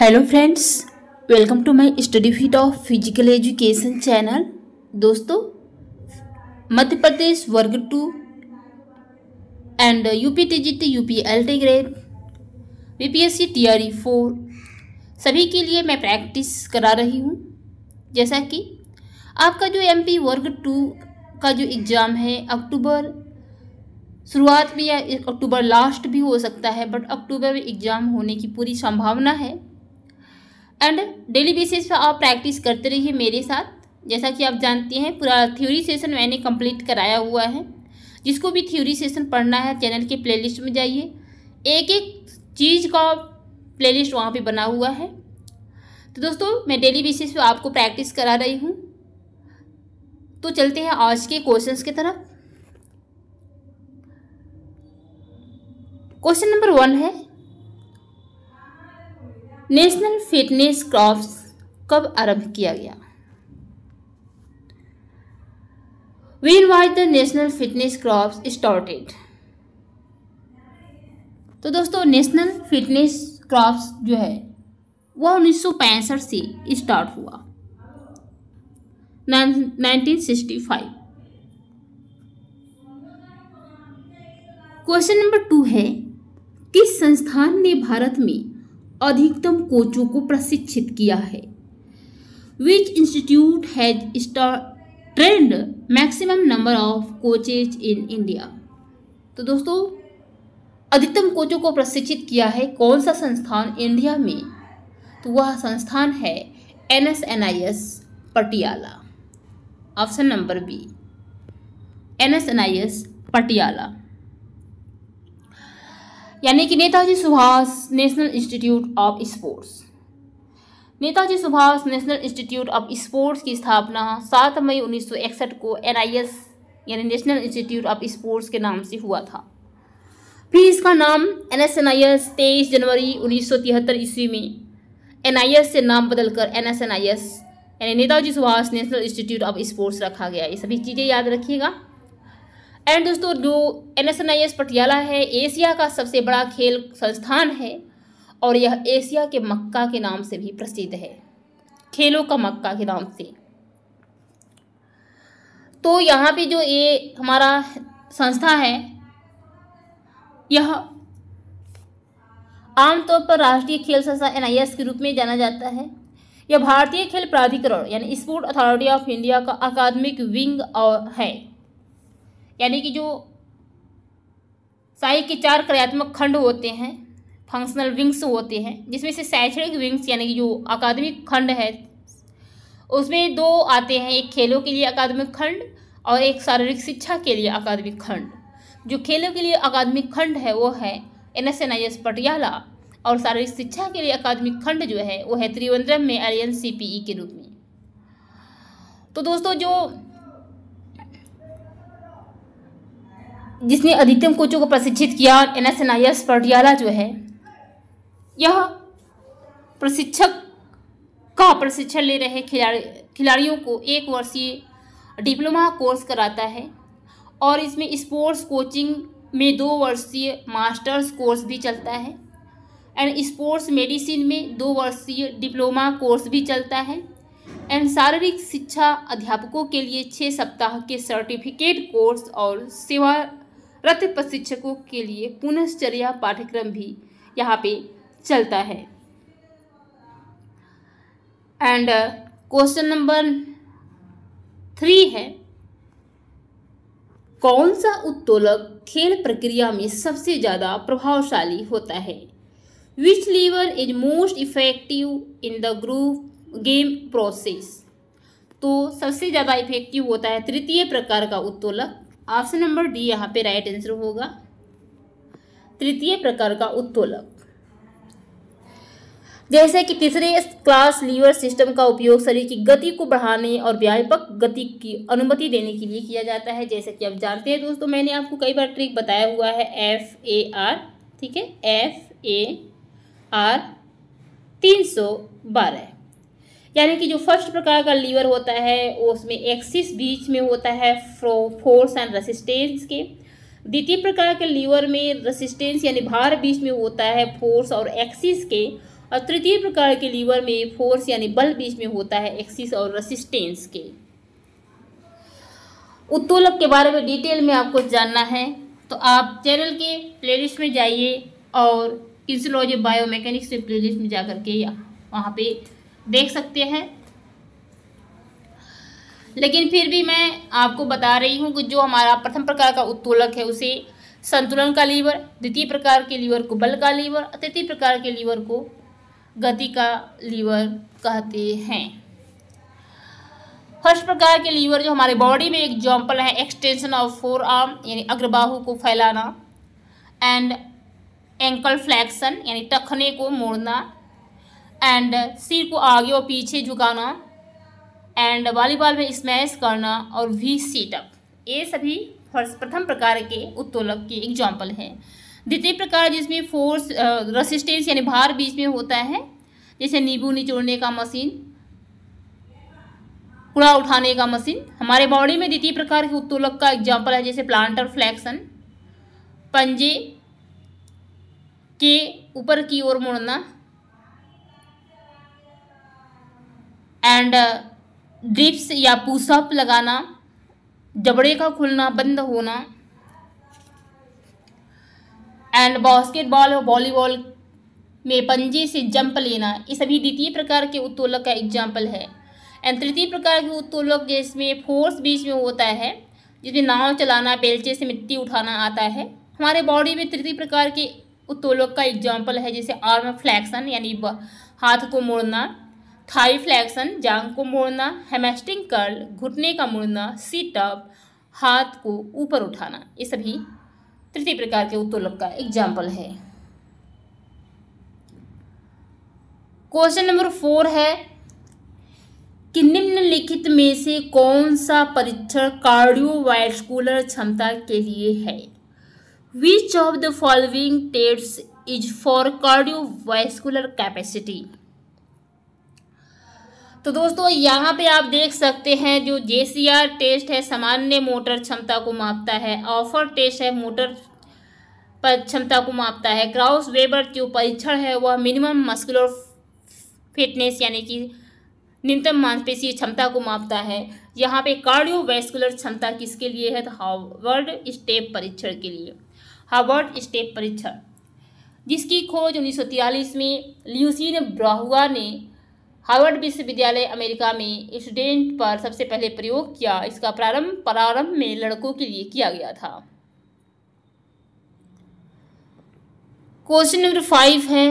hello friends welcome to my study fit of physical education channel दोस्तों मध्य प्रदेश वर्ग two and UP P L LT grade R E four सभी के लिए मैं practice करा रही हूँ जैसा कि आपका जो एमपी वर्ग टू का जो एग्ज़ाम है अक्टूबर शुरुआत में या अक्टूबर लास्ट भी हो सकता है बट अक्टूबर में एग्ज़ाम होने की पूरी संभावना है एंड डेली बेसिस पर आप प्रैक्टिस करते रहिए मेरे साथ जैसा कि आप जानती हैं पूरा थ्योरी सेशन मैंने कंप्लीट कराया हुआ है जिसको भी थ्योरी सेशन पढ़ना है चैनल के प्लेलिस्ट में जाइए एक एक चीज़ का प्लेलिस्ट वहाँ पे बना हुआ है तो दोस्तों मैं डेली बेसिस पे आपको प्रैक्टिस करा रही हूँ तो चलते हैं आज के क्वेश्चंस की तरफ क्वेश्चन नंबर वन है नेशनल फिटनेस क्रॉप्स कब आरंभ किया गया when was the national fitness corps started तो दोस्तों नेशनल फिटनेस क्रॉप्स जो है वह उन्नीस से स्टार्ट हुआ 1965 क्वेश्चन नंबर टू है किस संस्थान ने भारत में अधिकतम कोचों को प्रशिक्षित किया है which institute has trained maximum number of coaches in India तो दोस्तों अधिकतम कोचों को प्रशिक्षित किया है कौन सा संस्थान इंडिया में तो वह संस्थान है N S N I S Patiala option number B N S N I S Patiala यानी कि Netaji Subhash national institute of sports Netaji Subhash national institute of sports की स्थापना 7 मई 1961 को एन यानी नेशनल इंस्टीट्यूट ऑफ स्पोर्ट्स के नाम से हुआ था फिर इसका नाम N S N I S तेईस जनवरी उन्नीस सौ तिहत्तर ईस्वी में एन आई एस से नाम बदलकर N S N I S यानी Netaji Subhash national institute of sports रखा गया ये सभी चीज़ें याद रखिएगा एंड दोस्तों जो N S N I S Patiala है एशिया का सबसे बड़ा खेल संस्थान है और यह एशिया के मक्का के नाम से भी प्रसिद्ध है खेलों का मक्का के नाम से तो यहाँ पे जो ये हमारा संस्था है यह आमतौर पर राष्ट्रीय खेल संस्था एस के रूप में जाना जाता है यह भारतीय खेल प्राधिकरण यानी स्पोर्ट अथॉरिटी ऑफ इंडिया का अकादमिक विंग और है यानी कि जो साई के चार क्रियात्मक खंड होते हैं फंक्शनल विंग्स होते हैं जिसमें से शैक्षणिक विंग्स यानी कि जो अकादमिक खंड है उसमें दो आते हैं एक खेलों के लिए अकादमिक खंड और एक शारीरिक शिक्षा के लिए अकादमिक खंड जो खेलों के लिए अकादमिक खंड है वो है N S N I S Patiala और शारीरिक शिक्षा के लिए अकादमिक खंड जो है वो है त्रिवेंद्रम में एन सी पी ई के रूप में तो दोस्तों जो जिसने अधिकतम कोचों को प्रशिक्षित किया और N S N I S Patiala जो है यह प्रशिक्षक का प्रशिक्षण ले रहे खिलाड़ी खिलाड़ियों को एक वर्षीय डिप्लोमा कोर्स कराता है और इसमें स्पोर्ट्स कोचिंग में दो वर्षीय मास्टर्स कोर्स भी चलता है एंड स्पोर्ट्स मेडिसिन में दो वर्षीय डिप्लोमा कोर्स भी चलता है एंड शारीरिक शिक्षा अध्यापकों के लिए छः सप्ताह के सर्टिफिकेट कोर्स और सेवा रत प्रशिक्षकों के लिए पुनश्चर्या पाठ्यक्रम भी यहाँ पे चलता है एंड क्वेश्चन नंबर थ्री है कौन सा उत्तोलक खेल प्रक्रिया में सबसे ज़्यादा प्रभावशाली होता है which lever is most effective in the group game process तो सबसे ज़्यादा इफेक्टिव होता है तृतीय प्रकार का उत्तोलक ऑप्शन नंबर डी यहाँ पे राइट आंसर होगा तृतीय प्रकार का उत्तोलक जैसे कि तीसरे क्लास लीवर सिस्टम का उपयोग शरीर की गति को बढ़ाने और व्यापक गति की अनुमति देने के लिए किया जाता है जैसे कि आप जानते हैं दोस्तों मैंने आपको कई बार ट्रिक बताया हुआ है एफ ए आर ठीक है एफ ए आर तीन सौ बारह यानी कि जो फर्स्ट प्रकार का लीवर होता है उसमें एक्सिस बीच में होता है फोर्स एंड रेसिस्टेंस के द्वितीय प्रकार के लीवर में रेसिस्टेंस यानी भार बीच में होता है फोर्स और एक्सिस के और तृतीय प्रकार के लीवर में फोर्स यानी बल बीच में होता है एक्सिस और रेसिस्टेंस के उत्तोलक के बारे में डिटेल में आपको जानना है तो आप चैनल के प्लेलिस्ट में जाइए और बायो बायोमैकेनिक्स के प्लेलिस्ट में जा करके के वहाँ पे देख सकते हैं लेकिन फिर भी मैं आपको बता रही हूँ कि जो हमारा प्रथम प्रकार का उत्तोलक है उसे संतुलन का लीवर द्वितीय प्रकार के लीवर को बल का लीवर और तृतीय प्रकार के लीवर को गति का लीवर कहते हैं फर्स्ट प्रकार के लीवर जो हमारे बॉडी में एग्जाम्पल है एक्सटेंशन ऑफ फोर आर्म यानी अग्रबाहु को फैलाना एंड एंकल फ्लैक्सन यानी टखने को मोड़ना एंड सिर को आगे और पीछे झुकाना एंड वॉलीबॉल में स्मैश करना और वी सीटअप ये सभी प्रथम प्रकार के उत्तोलक के एग्जाम्पल हैं द्वितीय प्रकार जिसमें फोर्स रेसिस्टेंस यानी भार बीच में होता है जैसे नींबू निचोड़ने का मशीन कूड़ा उठाने का मशीन हमारे बॉडी में द्वितीय प्रकार के उत्तोलक का एग्जाम्पल है जैसे प्लांटर फ्लैक्सन पंजे के ऊपर की ओर मुड़ना एंड ड्रिप्स uh, या पूसअप लगाना जबड़े का खुलना बंद होना एंड बास्केटबॉल और वॉलीबॉल में पंजे से जंप लेना ये सभी द्वितीय प्रकार के उत्तोलक का एग्जाम्पल है एंड तृतीय प्रकार के उत्तोलक जिसमें फोर्स बीच में होता है जिसमें नाव चलाना बेलचे से मिट्टी उठाना आता है हमारे बॉडी में तृतीय प्रकार के उत्तोलक का एग्जाम्पल है जैसे आर्म फ्लैक्सन यानी हाथ को मोड़ना थाई फ्लैक्सन जांग को मोड़ना हेमेस्टिंग कर्ल घुटने का मुड़ना सीट अप हाथ को ऊपर उठाना ये सभी तृतीय प्रकार के उत्तोलक का एग्जाम्पल है क्वेश्चन नंबर फोर है कि निम्नलिखित में से कौन सा परीक्षण कार्डियोवास्कुलर क्षमता के लिए है which of the following tests is for cardiovascular capacity तो दोस्तों यहाँ पे आप देख सकते हैं जो जे टेस्ट है सामान्य मोटर क्षमता को मापता है ऑफर टेस्ट है मोटर पर क्षमता को मापता है क्राउस वेबर जो परीक्षण है वह मिनिमम मस्कुलर फिटनेस यानी कि न्यूनतम मांसपेशी क्षमता को मापता है यहाँ पे कार्डियोवैस्कुलर क्षमता किसके लिए है तो हार्वर्ड स्टेप परीक्षण के लिए हार्वर्ड स्टेप परीक्षण जिसकी खोज उन्नीस में ल्यूसिन ब्राहुआ ने हार्वर्ड विश्वविद्यालय अमेरिका में स्टूडेंट पर सबसे पहले प्रयोग किया इसका प्रारंभ प्रारंभ में लड़कों के लिए किया गया था क्वेश्चन नंबर फाइव है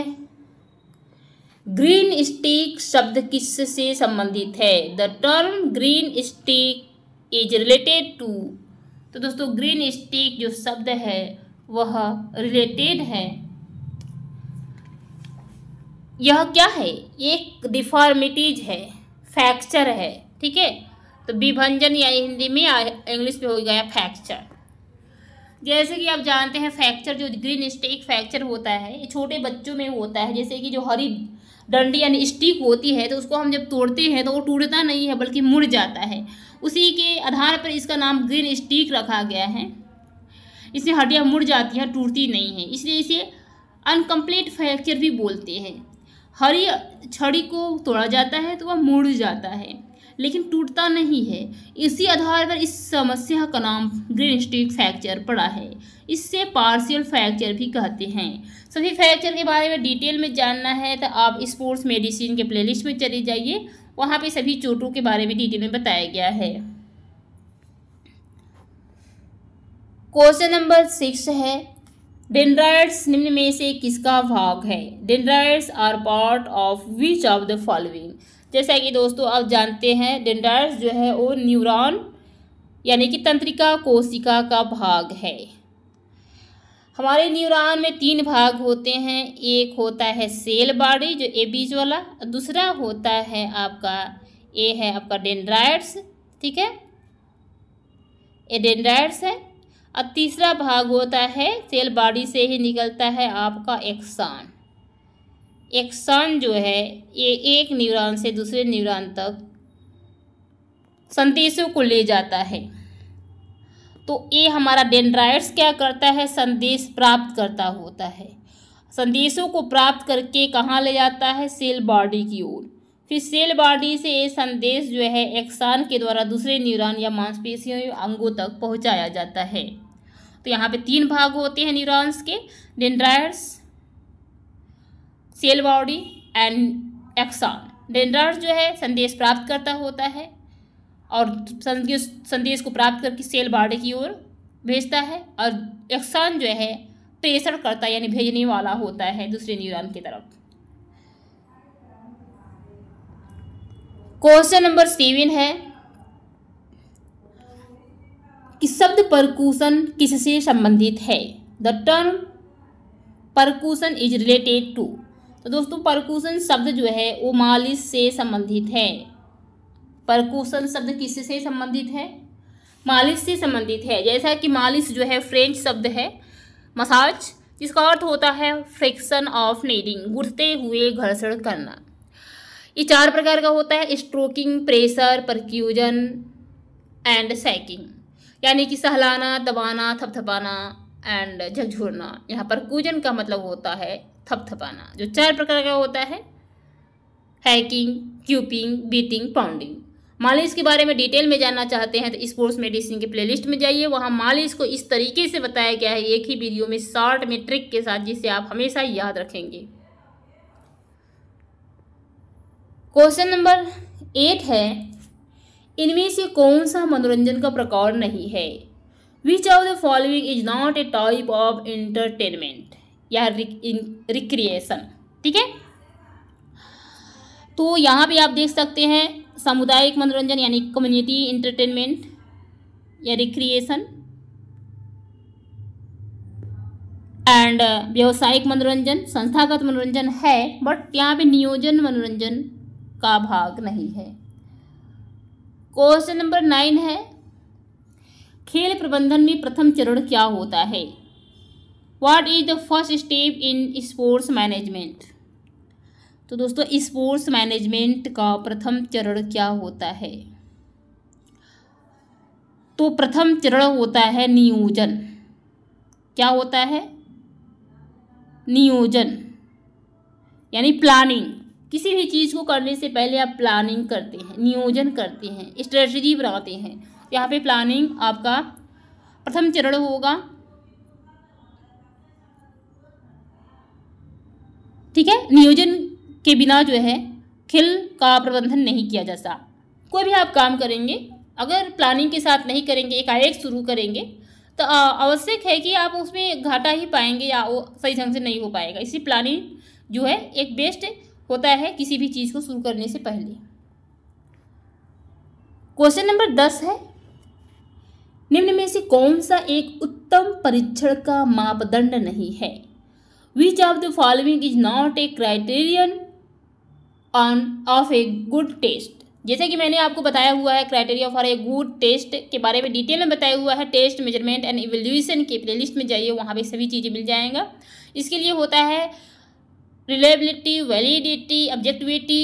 ग्रीन स्टिक शब्द किससे संबंधित है the term green stick is related to तो दोस्तों ग्रीन स्टिक जो शब्द है वह रिलेटेड है यह क्या है एक डिफॉर्मिटीज है फ्रैक्चर है ठीक है तो विभंजन या हिंदी में या इंग्लिश में हो गया फ्रैक्चर जैसे कि आप जानते हैं फ्रैक्चर जो ग्रीन स्टिक फ्रैक्चर होता है ये छोटे बच्चों में होता है जैसे कि जो हरी डंडी यानी स्टिक होती है तो उसको हम जब तोड़ते हैं तो वो टूटता नहीं है बल्कि मुड़ जाता है उसी के आधार पर इसका नाम ग्रीन स्टिक रखा गया है इससे हड्डियाँ मुड़ जाती हैं टूटती नहीं है इसलिए इसे अनकम्प्लीट फ्रैक्चर भी बोलते हैं हरी छड़ी को तोड़ा जाता है तो वह मुड़ जाता है लेकिन टूटता नहीं है इसी आधार पर इस समस्या का नाम ग्रीन स्टिक फ्रैक्चर पड़ा है इससे पार्शियल फ्रैक्चर भी कहते हैं सभी फ्रैक्चर के बारे में डिटेल में जानना है तो आप स्पोर्ट्स मेडिसिन के प्लेलिस्ट में चले जाइए वहाँ पे सभी चोटों के बारे में डिटेल में बताया गया है क्वेश्चन नंबर सिक्स है डेंड्राइड्स निम्न में से किसका भाग है dendrites are part of which of the following जैसा कि दोस्तों आप जानते हैं डेंड्राइड्स जो है वो न्यूरॉन यानी कि तंत्रिका कोशिका का भाग है हमारे न्यूरॉन में तीन भाग होते हैं एक होता है सेल बॉडी जो ए बीज वाला दूसरा होता है आपका ए है आपका डेंड्राइड्स ठीक है ए डेंड्राइड्स है और तीसरा भाग होता है सेल बॉडी से ही निकलता है आपका एक्सान एक्सान जो है ये एक न्यूरॉन से दूसरे न्यूरॉन तक संदेशों को ले जाता है तो ये हमारा डेंड्राइड्स क्या करता है संदेश प्राप्त करता होता है संदेशों को प्राप्त करके कहाँ ले जाता है सेल बॉडी की ओर फिर सेल बॉडी से ये संदेश जो है एक्सान के द्वारा दूसरे न्यूरॉन या मांसपेशियों या अंगों तक पहुँचाया जाता है तो यहाँ पे तीन भाग होते हैं न्यूरॉन्स के dendrites cell body and axon dendrite जो है संदेश प्राप्त करता होता है और संदेश को प्राप्त करके सेल बॉडी की ओर भेजता है और एक्सॉन जो है प्रेषण करता यानी भेजने वाला होता है दूसरे न्यूरॉन की तरफ क्वेश्चन नंबर सेवन है इस शब्द परकूसन किससे संबंधित है the term percussion is related to तो दोस्तों परकूसन शब्द जो है वो मालिश से संबंधित है परकूसन शब्द किससे संबंधित है मालिश से संबंधित है जैसा कि मालिश जो है फ्रेंच शब्द है मसाज जिसका अर्थ होता है फ्रिक्शन ऑफ नीडिंग गुड़ते हुए घर्षण करना ये चार प्रकार का होता है stroking pressure percussion and shaking यानी कि सहलाना दबाना थपथपाना एंड झकझोरना यहाँ पर कूजन का मतलब होता है थपथपाना जो चार प्रकार का होता है हैकिंग क्यूपिंग बीटिंग पाउंडिंग मालिश के बारे में डिटेल में जानना चाहते हैं तो स्पोर्ट्स मेडिसिन के प्लेलिस्ट में जाइए वहाँ मालिश को इस तरीके से बताया गया है एक ही वीडियो में शॉर्ट में ट्रिक के साथ जिसे आप हमेशा याद रखेंगे क्वेश्चन नंबर एट है इनमें से कौन सा मनोरंजन का प्रकार नहीं है which of the following is not a type of entertainment या रिक्रिएशन ठीक है तो यहाँ पे आप देख सकते हैं सामुदायिक मनोरंजन यानी कम्युनिटी इंटरटेनमेंट या रिक्रिएशन एंड uh, व्यावसायिक मनोरंजन संस्थागत मनोरंजन है बट यहाँ पे नियोजन मनोरंजन का भाग नहीं है क्वेश्चन नंबर नाइन है खेल प्रबंधन में प्रथम चरण क्या होता है what is the first step in sports management तो दोस्तों स्पोर्ट्स मैनेजमेंट का प्रथम चरण क्या होता है तो प्रथम चरण होता है नियोजन क्या होता है नियोजन यानी प्लानिंग किसी भी चीज़ को करने से पहले आप प्लानिंग करते हैं नियोजन करते हैं स्ट्रेटजी बनाते हैं यहाँ पे प्लानिंग आपका प्रथम चरण होगा ठीक है नियोजन के बिना जो है खेल का प्रबंधन नहीं किया जाता कोई भी आप काम करेंगे अगर प्लानिंग के साथ नहीं करेंगे एकाएक शुरू करेंगे तो आवश्यक है कि आप उसमें घाटा ही पाएंगे या वो सही ढंग से नहीं हो पाएगा इसी प्लानिंग जो है एक बेस्ट होता है किसी भी चीज़ को शुरू करने से पहले क्वेश्चन नंबर दस है निम्न में से कौन सा एक उत्तम परीक्षण का मापदंड नहीं है which of the following is not a criterion on of a good test जैसे कि मैंने आपको बताया हुआ है criteria for a good test के बारे में डिटेल में बताया हुआ है टेस्ट मेजरमेंट एंड इवेल्यूशन के प्लेलिस्ट में जाइए वहाँ पे सभी चीज़ें मिल जाएंगा इसके लिए होता है reliability validity objectivity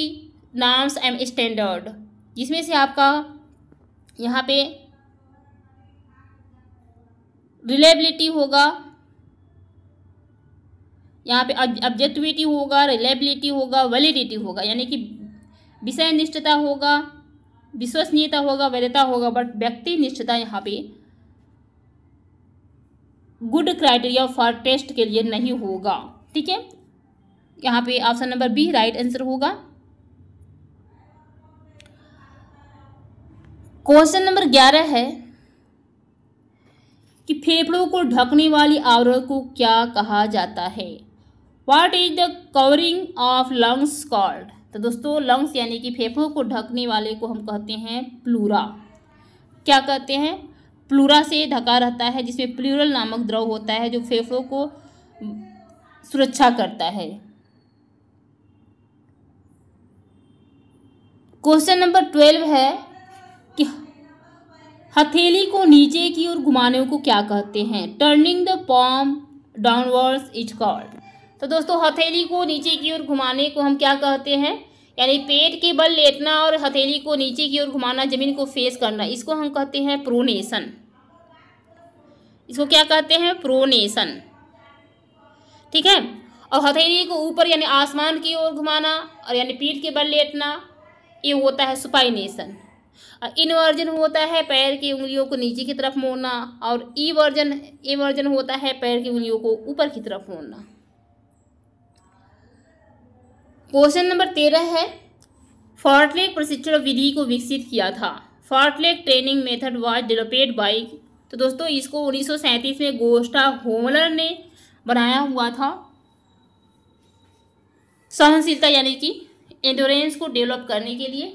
norms and standard जिसमें से आपका यहाँ पे रिलेबिलिटी होगा यहाँ पे ऑब्जेक्टिविटी होगा रिलेबिलिटी होगा वैलिडिटी होगा यानी कि विषय निष्ठता होगा विश्वसनीयता होगा वैधता होगा बट व्यक्ति निष्ठता यहाँ पे गुड क्राइटेरिया फॉर टेस्ट के लिए नहीं होगा ठीक है यहाँ पे option number B right answer होगा क्वेश्चन नंबर ग्यारह है कि फेफड़ों को ढकने वाली आवरण को क्या कहा जाता है what is the covering of lungs called तो दोस्तों लंग्स यानी कि फेफड़ों को ढकने वाले को हम कहते हैं प्लूरा क्या कहते हैं प्लूरा से ढका रहता है जिसमें प्लूरल नामक द्रव होता है जो फेफड़ों को सुरक्षा करता है क्वेश्चन नंबर ट्वेल्व है कि हथेली को नीचे की ओर घुमाने को क्या कहते हैं turning the palm downwards it called तो दोस्तों हथेली को नीचे की ओर घुमाने को हम क्या कहते हैं यानी पेट के बल लेटना और हथेली को नीचे की ओर घुमाना जमीन को फेस करना इसको हम कहते हैं प्रोनेशन इसको क्या कहते हैं प्रोनेशन ठीक है और हथेली को ऊपर यानी आसमान की ओर घुमाना और यानी पीठ के बल लेटना ये होता है सुपाइनेशन इन वर्जन होता है पैर की उंगलियों को नीचे की तरफ मोड़ना और ई वर्जन ए वर्जन होता है पैर की उंगलियों को ऊपर की तरफ मोड़ना क्वेश्चन नंबर तेरह है फॉर्टलेग प्रशिक्षण विधि को विकसित किया था fartlek training method was developed by तो दोस्तों इसको उन्नीस में गोस्टा होमलर ने बनाया हुआ था सहनशीलता यानी कि एंडोरेंस को डेवलप करने के लिए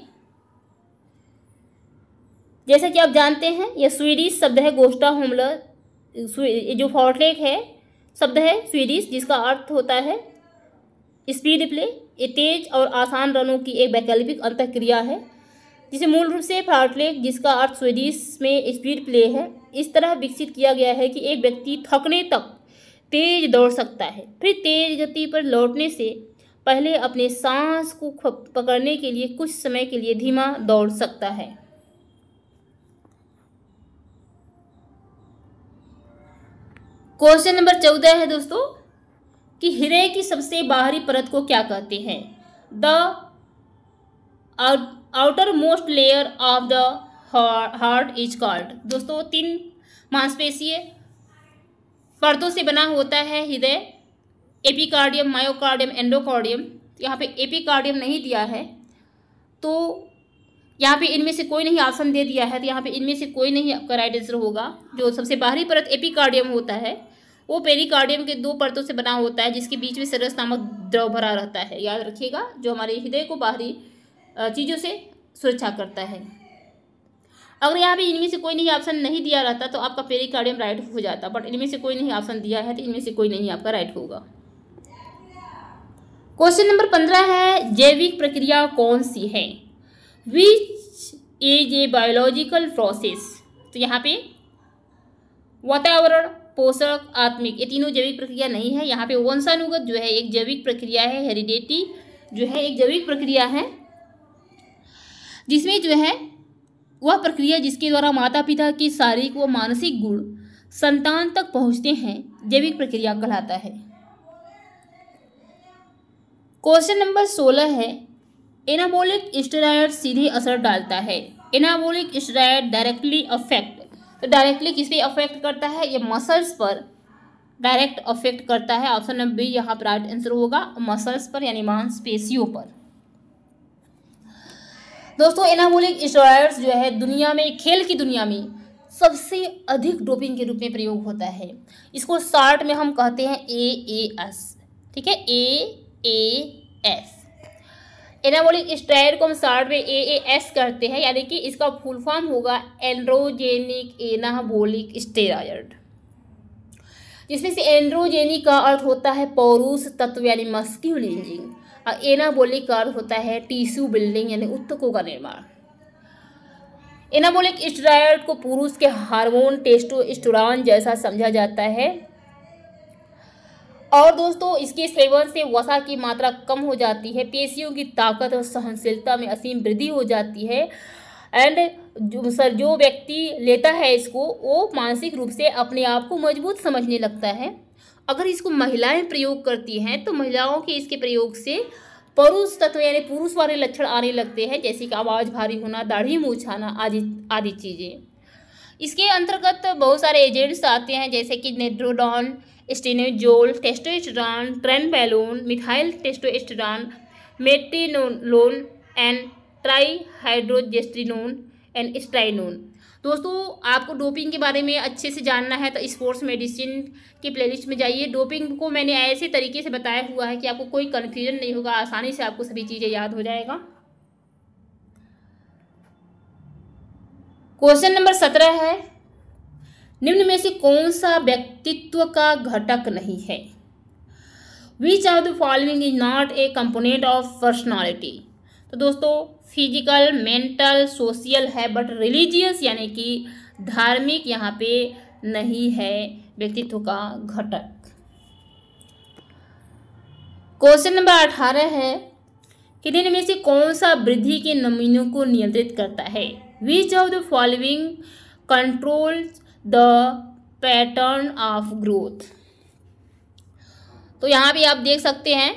जैसा कि आप जानते हैं यह स्वीडिश शब्द है गोस्टा होमलर जो फॉर्टलेक है शब्द है स्वीडिश जिसका अर्थ होता है स्पीड प्ले ये तेज और आसान रनों की एक वैकल्पिक क्रिया है जिसे मूल रूप से फॉर्टलेक जिसका अर्थ स्वीडिश में स्पीड प्ले है इस तरह विकसित किया गया है कि एक व्यक्ति थकने तक तेज दौड़ सकता है फिर तेज गति पर लौटने से पहले अपने सांस को पकड़ने के लिए कुछ समय के लिए धीमा दौड़ सकता है क्वेश्चन नंबर चौदह है दोस्तों कि हृदय की सबसे बाहरी परत को क्या कहते हैं the outermost layer of the heart is called दोस्तों तीन मांसपेशीय परतों से बना होता है हृदय एपिकार्डियम मायोकार्डियम एंडोकार्डियम यहाँ पे एपिकार्डियम नहीं दिया है तो यहाँ पे इनमें से कोई नहीं ऑप्शन दे दिया है तो यहाँ पे इनमें से कोई नहीं आपका राइट आंसर होगा जो सबसे बाहरी परत एपिकार्डियम होता है वो पेरिकार्डियम के दो परतों से बना होता है जिसके बीच में सरस नामक द्रव भरा रहता है याद रखिएगा जो हमारे हृदय को बाहरी चीज़ों से सुरक्षा करता है अगर यहाँ पे इनमें से कोई नहीं ऑप्शन नहीं दिया रहता तो आपका पेरिकार्डियम राइट हो जाता बट इनमें से कोई नहीं ऑप्शन दिया है तो इनमें से कोई नहीं आपका राइट होगा क्वेश्चन नंबर पंद्रह है जैविक प्रक्रिया कौन सी है which is a biological process तो यहाँ पे वातावरण पोषक आत्मिक ये तीनों जैविक प्रक्रिया नहीं है यहाँ पे वंशानुगत जो है एक जैविक प्रक्रिया है हेरिडेटी जो है एक जैविक प्रक्रिया है जिसमें जो है वह प्रक्रिया जिसके द्वारा माता पिता के शारीरिक व मानसिक गुण संतान तक पहुँचते हैं जैविक प्रक्रिया कहलाता है क्वेश्चन नंबर सोलह है एनाबोलिक स्टेराइड सीधे असर डालता है एनाबोलिक स्टेराइड डायरेक्टली अफेक्ट तो डायरेक्टली किस पे अफेक्ट करता है ये मसल्स पर डायरेक्ट अफेक्ट करता है ऑप्शन नंबर बी यहाँ पर राइट आंसर होगा मसल्स पर यानी मांसपेशियों पर दोस्तों एनाबोलिक स्टेराइड्स जो है दुनिया में खेल की दुनिया में सबसे अधिक डोपिंग के रूप में प्रयोग होता है इसको शॉर्ट में हम कहते हैं ए ए एस ठीक है A A S anabolic steroid को हम शॉर्ट में ए ए एस करते हैं यानी कि इसका फुल फॉर्म होगा एंड्रोजेनिक एनाबोलिक स्टेरॉयड जिसमें से एंड्रोजेनिक का अर्थ होता है पौरुष तत्व यानी मस्क्यूलिंजिंग और एनाबोलिक का अर्थ होता है टीश्यू बिल्डिंग यानी उत्तकों का निर्माण एनाबोलिक स्टेरॉयड को पुरुष के हार्मोन टेस्टोस्टेरॉन जैसा समझा जाता है और दोस्तों इसके सेवन से वसा की मात्रा कम हो जाती है पेशियों की ताकत और सहनशीलता में असीम वृद्धि हो जाती है एंड सर जो व्यक्ति लेता है इसको वो मानसिक रूप से अपने आप को मजबूत समझने लगता है अगर इसको महिलाएं प्रयोग करती हैं तो महिलाओं के इसके प्रयोग से पुरुष तत्व यानी पुरुष वाले लक्षण आने लगते हैं जैसे कि आवाज़ भारी होना दाढ़ी मूछाना आदि आदि चीज़ें इसके अंतर्गत बहुत सारे एजेंट्स आते हैं जैसे कि nandrolone stanozolol testosterone trenbolone methyl testosterone metenolone and tetrahydrogestrinone and स्ट्राइनोन दोस्तों आपको डोपिंग के बारे में अच्छे से जानना है तो स्पोर्ट्स मेडिसिन की प्लेलिस्ट में जाइए डोपिंग को मैंने ऐसे तरीके से बताया हुआ है कि आपको कोई कन्फ्यूजन नहीं होगा आसानी से आपको सभी चीज़ें याद हो जाएगा क्वेश्चन नंबर सत्रह है निम्न में से कौन सा व्यक्तित्व का घटक नहीं है which of the following is not a component of personality तो दोस्तों फिजिकल मेंटल सोशल है बट रिलीजियस यानी कि धार्मिक यहाँ पे नहीं है व्यक्तित्व का घटक क्वेश्चन नंबर अठारह है कि निम्न में से कौन सा वृद्धि के नमूनों को नियंत्रित करता है which of the following controls the pattern of growth तो यहाँ भी आप देख सकते हैं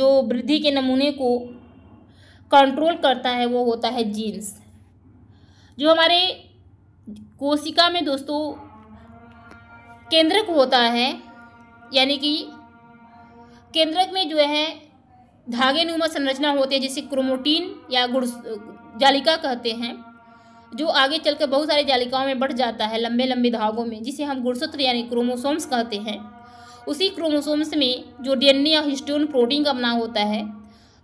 जो वृद्धि के नमूने को कंट्रोल करता है वो होता है जीन्स जो हमारे कोशिका में दोस्तों केंद्रक होता है यानी कि केंद्रक में जो है धागे नुमा संरचना होती है जिसे क्रोमोटीन या गुड़ जालिका कहते हैं जो आगे चलकर बहुत सारी जालिकाओं में बढ़ जाता है लंबे लंबे धागों में जिसे हम गुणसूत्र यानी क्रोमोसोम्स कहते हैं उसी क्रोमोसोम्स में जो डीएनए या हिस्टोन प्रोटीन का बना होता है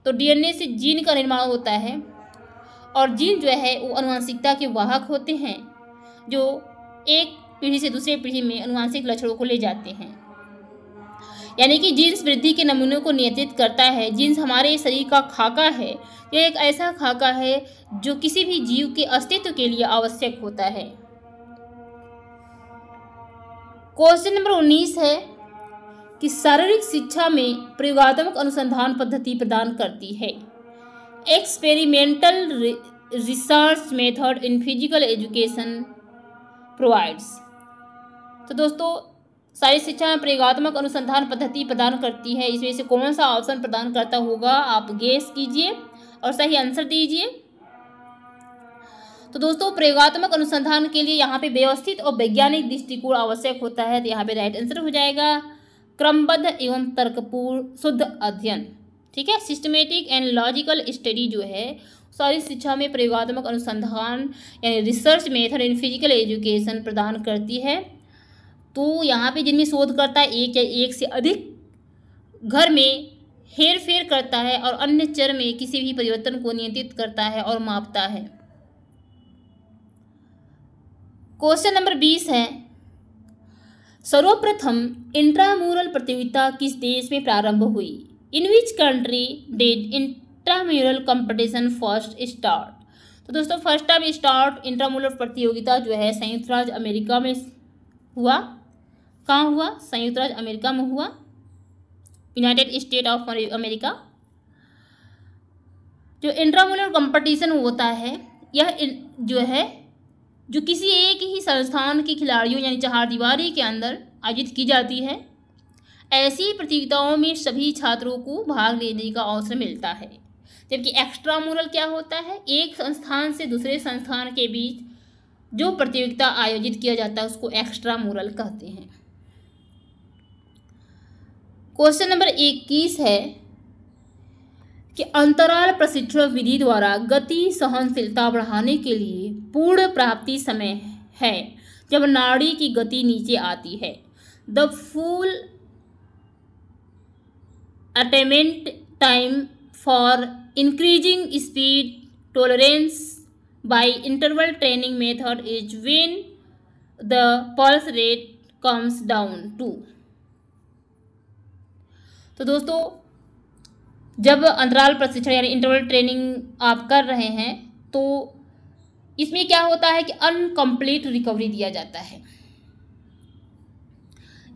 तो डीएनए से जीन का निर्माण होता है और जीन जो है वो अनुवांशिकता के वाहक होते हैं जो एक पीढ़ी से दूसरे पीढ़ी में अनुवांशिक लक्षणों को ले जाते हैं यानी कि जीन्स वृद्धि के नमूनों को नियंत्रित करता है जीन्स हमारे शरीर का खाका है यह एक ऐसा खाका है जो किसी भी जीव के अस्तित्व के लिए आवश्यक होता है क्वेश्चन नंबर उन्नीस है कि शारीरिक शिक्षा में प्रयोगात्मक अनुसंधान पद्धति प्रदान करती है experimental research method in physical education provides तो दोस्तों सारी शिक्षा में प्रयोगात्मक अनुसंधान पद्धति प्रदान करती है इसमें से कौन सा ऑप्शन प्रदान करता होगा आप गेस कीजिए और सही आंसर दीजिए तो दोस्तों प्रयोगात्मक अनुसंधान के लिए यहाँ पे व्यवस्थित और वैज्ञानिक दृष्टिकोण आवश्यक होता है तो यहाँ पे राइट आंसर हो जाएगा क्रमबद्ध एवं तर्कपूर्ण शुद्ध अध्ययन ठीक है सिस्टमेटिक एंड लॉजिकल स्टडी जो है सारी शिक्षा में प्रयोगात्मक अनुसंधान यानी research method in physical education प्रदान करती है तो यहाँ पे जिनमें शोधकर्ता एक या एक से अधिक घर में हेर फेर करता है और अन्य चर में किसी भी परिवर्तन को नियंत्रित करता है और मापता है क्वेश्चन नंबर बीस है सर्वप्रथम इंट्रामूरल प्रतियोगिता किस देश में प्रारंभ हुई in which country did intramural competition first start तो दोस्तों फर्स्ट टाइम स्टार्ट इंट्रामूरल प्रतियोगिता जो है संयुक्त राज्य अमेरिका में हुआ कहाँ हुआ संयुक्त राज्य अमेरिका में हुआ यूनाइटेड स्टेट ऑफ अमेरिका जो इंट्रामोलर कंपटीशन होता है यह जो है जो किसी एक ही संस्थान के खिलाड़ियों यानी चार दीवारी के अंदर आयोजित की जाती है ऐसी प्रतियोगिताओं में सभी छात्रों को भाग लेने का अवसर मिलता है जबकि एक्स्ट्रा मोरल क्या होता है एक संस्थान से दूसरे संस्थान के बीच जो प्रतियोगिता आयोजित किया जाता है उसको एक्स्ट्रा मोरल कहते हैं क्वेश्चन नंबर इक्कीस है कि अंतराल प्रशिक्षण विधि द्वारा गति सहनशीलता बढ़ाने के लिए पूर्ण प्राप्ति समय है जब नाड़ी की गति नीचे आती है the full attainment time for increasing speed tolerance by interval training method is when the pulse rate comes down to तो दोस्तों जब अंतराल प्रशिक्षण यानी इंटरवल ट्रेनिंग आप कर रहे हैं तो इसमें क्या होता है कि अनकम्प्लीट रिकवरी दिया जाता है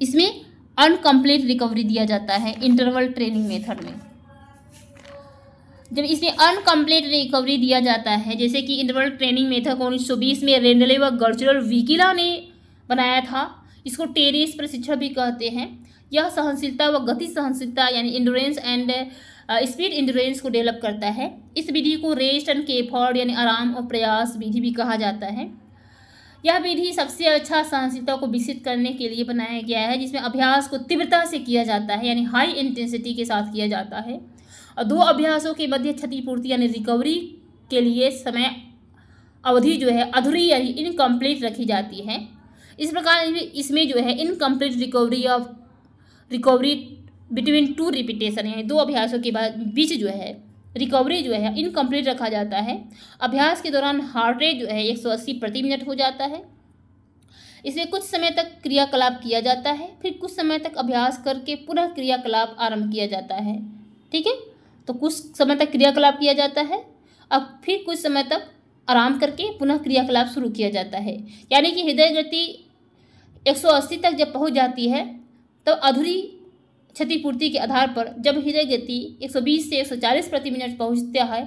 इसमें अनकम्प्लीट रिकवरी दिया जाता है इंटरवल ट्रेनिंग मेथड में जब इसमें अनकम्प्लीट रिकवरी दिया जाता है जैसे कि इंटरवल ट्रेनिंग मेथड को उन्नीस में रेंडले व गर्चुरल विकिला ने बनाया था इसको टेरिस प्रशिक्षण भी कहते हैं यह सहनशीलता व गति सहनशीलता यानी इंडोरेंस एंड स्पीड इंडोरेंस को डेवलप करता है इस विधि को रेस्ट एंड केफर्ड यानी आराम और प्रयास विधि भी कहा जाता है यह विधि सबसे अच्छा सहनशीलता को विकसित करने के लिए बनाया गया है जिसमें अभ्यास को तीव्रता से किया जाता है यानी हाई इंटेंसिटी के साथ किया जाता है और दो अभ्यासों के मध्य क्षतिपूर्ति यानी रिकवरी के लिए समय अवधि जो है अधूरी यानी इनकम्प्लीट रखी जाती है इस प्रकार इसमें जो है incomplete recovery of recovery between two repetition यानी दो अभ्यासों के बाद बीच जो है रिकवरी जो है इनकम्प्लीट रखा जाता है अभ्यास के दौरान हार्ट रेट जो है अस्सी प्रति मिनट हो जाता है इसे कुछ समय तक क्रियाकलाप किया जाता है फिर कुछ समय तक अभ्यास करके पुनः क्रियाकलाप आरंभ किया जाता है ठीक है तो कुछ समय तक क्रियाकलाप किया जाता है अब फिर कुछ समय तक आराम करके पुनः क्रियाकलाप शुरू किया जाता है यानी कि हृदय गति 180 तक जब पहुंच जाती है तब तो अधूरी क्षतिपूर्ति के आधार पर जब हृदय गति 120 से 140 प्रति मिनट पहुंचता है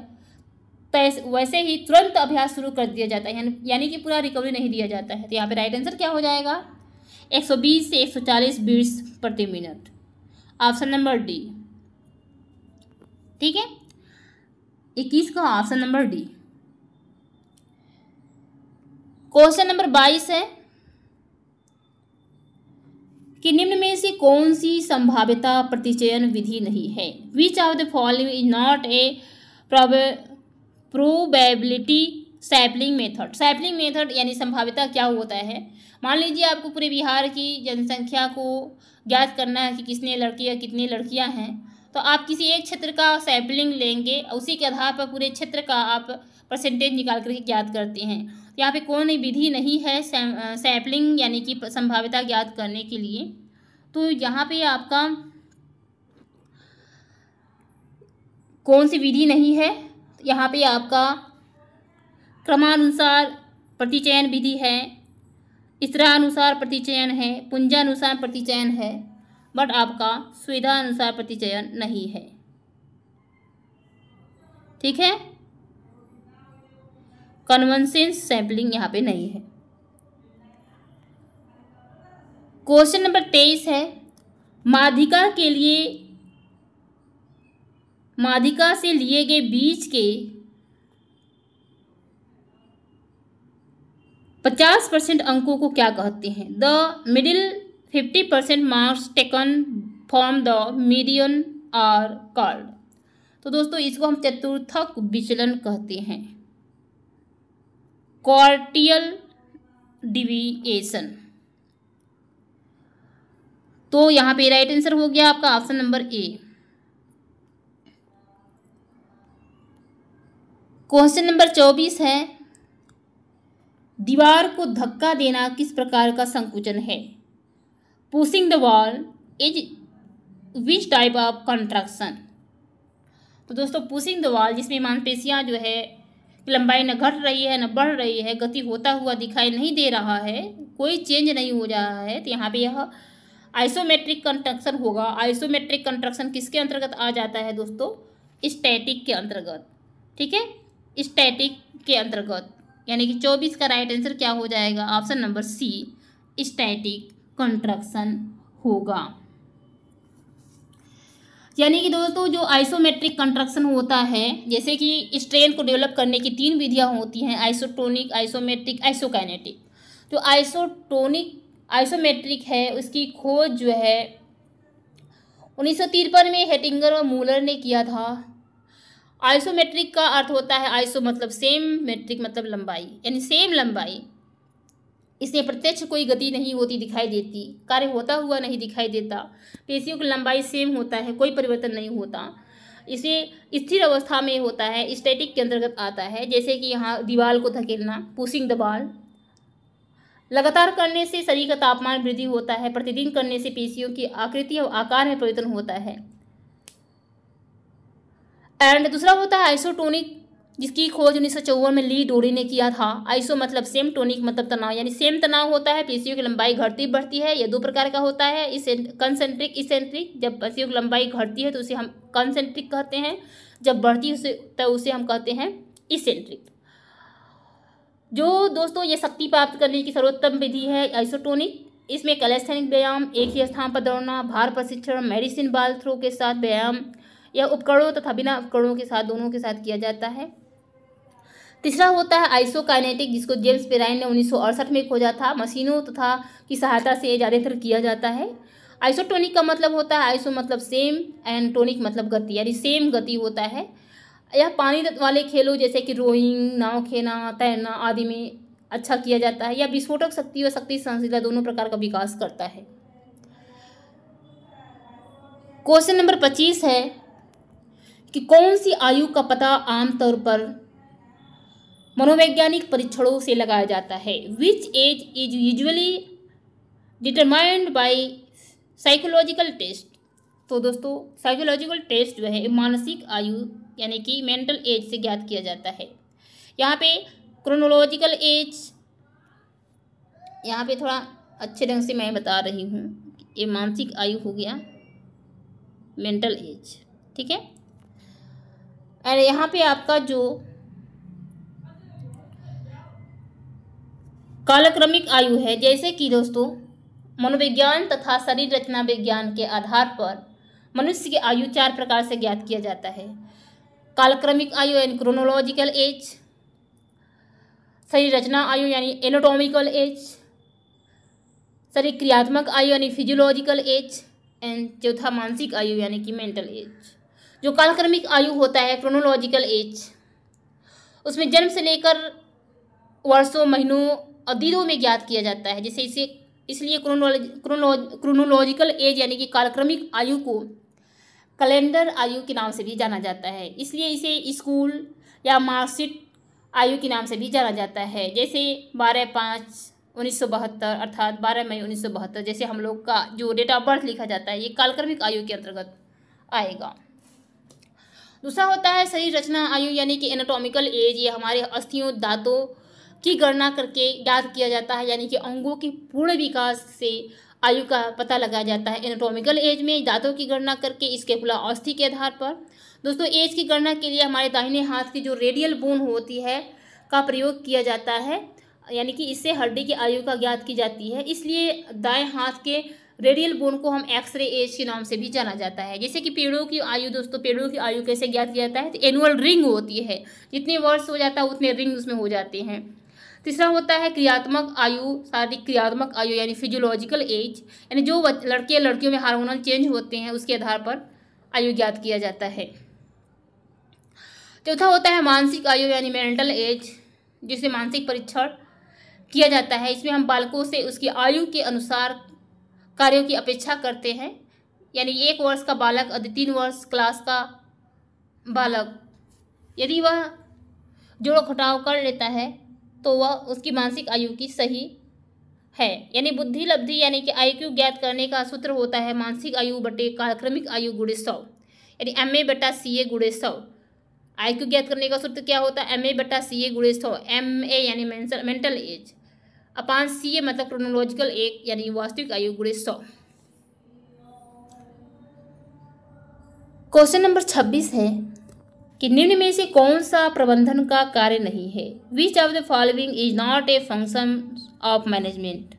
तो वैसे ही तुरंत अभ्यास शुरू कर दिया जाता है यानी कि पूरा रिकवरी नहीं दिया जाता है तो यहाँ पे राइट आंसर क्या हो जाएगा 120 से 140 बीट्स प्रति मिनट ऑप्शन नंबर डी ठीक है इक्कीस का option number D question number बाईस है कि निम्न में से कौन सी संभाव्यता प्रतिचयन विधि नहीं है which of the following is not a probability sampling method sampling method यानी संभाव्यता क्या होता है मान लीजिए आपको पूरे बिहार की जनसंख्या को ज्ञात करना है कि किसने लड़कियाँ या कितनी लड़कियां हैं तो आप किसी एक क्षेत्र का सैपलिंग लेंगे उसी के आधार पर पूरे क्षेत्र का आप परसेंटेज निकाल करके ज्ञात करते हैं तो यहाँ पे कोई विधि नहीं है सैपलिंग यानी कि संभाविता ज्ञात करने के लिए तो यहाँ पे आपका कौन सी विधि नहीं है यहाँ पे आपका क्रमानुसार प्रतिचयन विधि है स्त्रानुसार प्रतिचयन है पुंजानुसार प्रतिचयन है बट आपका सुविधा अनुसार प्रतिचयन नहीं है ठीक है कन्वेंसेंस सैम्पलिंग यहाँ पे नहीं है क्वेश्चन नंबर तेईस है माधिका के लिए माधिका से लिए गए बीज के पचास परसेंट अंकों को क्या कहते हैं the middle fifty percent marks taken from the median are called तो दोस्तों इसको हम चतुर्थक विचलन कहते हैं कॉर्टियल डिविएशन तो यहां पे राइट आंसर हो गया आपका option number A question number चौबीस है दीवार को धक्का देना किस प्रकार का संकुचन है pushing the wall is which type of contraction तो दोस्तों पुशिंग द वॉल जिसमें मांसपेशियां जो है लंबाई न घट रही है न बढ़ रही है गति होता हुआ दिखाई नहीं दे रहा है कोई चेंज नहीं हो रहा है तो यहाँ पे यह आइसोमेट्रिक कंट्रक्शन होगा आइसोमेट्रिक कंट्रक्शन किसके अंतर्गत आ जाता है दोस्तों स्टैटिक के अंतर्गत ठीक है स्टैटिक के अंतर्गत यानी कि चौबीस का राइट आंसर क्या हो जाएगा option number C static contraction होगा यानी कि दोस्तों जो आइसोमेट्रिक कंट्रक्शन होता है जैसे कि स्ट्रेन को डेवलप करने की तीन विधियाँ होती हैं आइसोटोनिक आइसोमेट्रिक आइसोकाइनेटिक जो आइसोटोनिक आइसोमेट्रिक है उसकी खोज जो है उन्नीस में हेटिंगर और मूलर ने किया था आइसोमेट्रिक का अर्थ होता है आइसो मतलब सेम मेट्रिक मतलब लंबाई यानी सेम लंबाई इसमें प्रत्यक्ष कोई गति नहीं होती दिखाई देती कार्य होता हुआ नहीं दिखाई देता पेशियों की लंबाई सेम होता है कोई परिवर्तन नहीं होता इसे स्थिर अवस्था में होता है स्टैटिक के अंतर्गत आता है जैसे कि यहाँ दीवाल को धकेलना पुशिंग दबाल लगातार करने से शरीर का तापमान वृद्धि होता है प्रतिदिन करने से पेशियों की आकृति और आकार में परिवर्तन होता है एंड दूसरा होता है आइसोटोनिक जिसकी खोज उन्नीस में ली डोरी ने किया था आइसो मतलब सेम टोनिक मतलब तनाव यानी सेम तनाव होता है पेशियों की लंबाई घटती बढ़ती है यह दो प्रकार का होता है इस कंसेंट्रिक इसेंट्रिक जब पेशियों की लंबाई घटती है तो उसे हम कंसेंट्रिक कहते हैं जब बढ़ती उसे तब तो उसे हम कहते हैं इसेंट्रिक जो दोस्तों ये शक्ति प्राप्त करने की सर्वोत्तम विधि है आइसोटोनिक इसमें कैलेस्थेनिक व्यायाम एक ही स्थान पर दौड़ना भार प्रशिक्षण मेडिसिन बाल थ्रो के साथ व्यायाम या उपकरणों तथा बिना उपकरणों के साथ दोनों के साथ किया जाता है तीसरा होता है आइसोकाइनेटिक जिसको जेम्स पेराइन ने उन्नीस में खोजा था मशीनों तथा तो की सहायता से ज़्यादातर किया जाता है आइसोटोनिक का मतलब होता है आइसो मतलब सेम एंड टोनिक मतलब गति यानी सेम गति होता है यह पानी वाले खेलों जैसे कि रोइंग नाव खेलना तैरना आदि में अच्छा किया जाता है या विस्फोटक शक्ति और शक्ति सहनशीलता दोनों प्रकार का विकास करता है क्वेश्चन नंबर पच्चीस है कि कौन सी आयु का पता आमतौर पर मनोवैज्ञानिक परीक्षणों से लगाया जाता है which age is usually determined by psychological test तो दोस्तों साइकोलॉजिकल टेस्ट जो है मानसिक आयु यानी कि मेंटल एज से ज्ञात किया जाता है यहाँ पे क्रोनोलॉजिकल एज यहाँ पे थोड़ा अच्छे ढंग से मैं बता रही हूँ ये मानसिक आयु हो गया मेंटल एज ठीक है और यहाँ पे आपका जो कालक्रमिक आयु है जैसे कि दोस्तों मनोविज्ञान तथा शरीर रचना विज्ञान के आधार पर मनुष्य की आयु चार प्रकार से ज्ञात किया जाता है कालक्रमिक आयु यानी क्रोनोलॉजिकल एज शरीर रचना आयु यानी एनाटॉमिकल एज शरीर क्रियात्मक आयु यानी फिजियोलॉजिकल एज एंड चौथा मानसिक आयु यानी कि मेंटल एज जो कालक्रमिक आयु होता है क्रोनोलॉजिकल एज उसमें जन्म से लेकर वर्षों महीनों अधीरों में ज्ञात किया जाता है जैसे इसे इसलिए क्रोनोलॉजी क्रोनोलॉजिकल एज यानी कि कालक्रमिक आयु को कैलेंडर आयु के नाम से भी जाना जाता है इसलिए इसे स्कूल या मार्कशीट आयु के नाम से भी जाना जाता है जैसे बारह पाँच उन्नीस सौ बहत्तर अर्थात बारह मई उन्नीस सौ बहत्तर जैसे हम लोग का जो डेट ऑफ बर्थ लिखा जाता है ये कालक्रमिक आयु के अंतर्गत आएगा दूसरा होता है शरीर रचना आयु यानी कि एनाटॉमिकल एज ये हमारे अस्थियों दांतों की गणना करके ज्ञात किया जाता है यानी कि अंगों के पूर्ण विकास से आयु का पता लगाया जाता है एनाटोमिकल एज में दांतों की गणना करके इसके खुला अस्थि के आधार पर दोस्तों एज की गणना के लिए हमारे दाहिने हाथ की जो रेडियल बोन होती है का प्रयोग किया जाता है यानी कि इससे हड्डी की आयु का ज्ञात की जाती है इसलिए दाएं हाथ के रेडियल बोन को हम एक्सरे एज के नाम से भी जाना जाता है जैसे कि पेड़ों की आयु दोस्तों पेड़ों की आयु कैसे ज्ञात किया जाता है तो एनुअल रिंग होती है जितने वर्ष हो जाता है उतने रिंग उसमें हो जाते हैं तीसरा होता है क्रियात्मक आयु शारीरिक क्रियात्मक आयु यानी फिजियोलॉजिकल एज यानी जो लड़के लड़कियों में हार्मोनल चेंज होते हैं उसके आधार पर आयु ज्ञात किया जाता है चौथा होता है मानसिक आयु यानी मेंटल एज जिसे मानसिक परीक्षण किया जाता है इसमें हम बालकों से उसकी आयु के अनुसार कार्यों की अपेक्षा करते हैं यानी एक वर्ष का बालक अधि तीन वर्ष क्लास का बालक यदि वह जोड़ो घटाव कर लेता है तो वह उसकी मानसिक आयु की सही है यानी बुद्धि लब्धि यानी कि आईक्यू ज्ञात करने का सूत्र होता है मानसिक आयु बटे कालक्रमिक आयु गुड़े सौ यानी एम ए बटा सी ए गुड़े सौ आई क्यू ज्ञात करने का सूत्र क्या होता है एम ए बटा सी ए गुड़े सौ एम ए यानी मेंटल एज अपान सी ए मतलब क्रोनोलॉजिकल एक यानी वास्तविक आयु गुड़े सौ क्वेश्चन नंबर छब्बीस है कि निम्न में से कौन सा प्रबंधन का कार्य नहीं है which of the following is not a function of management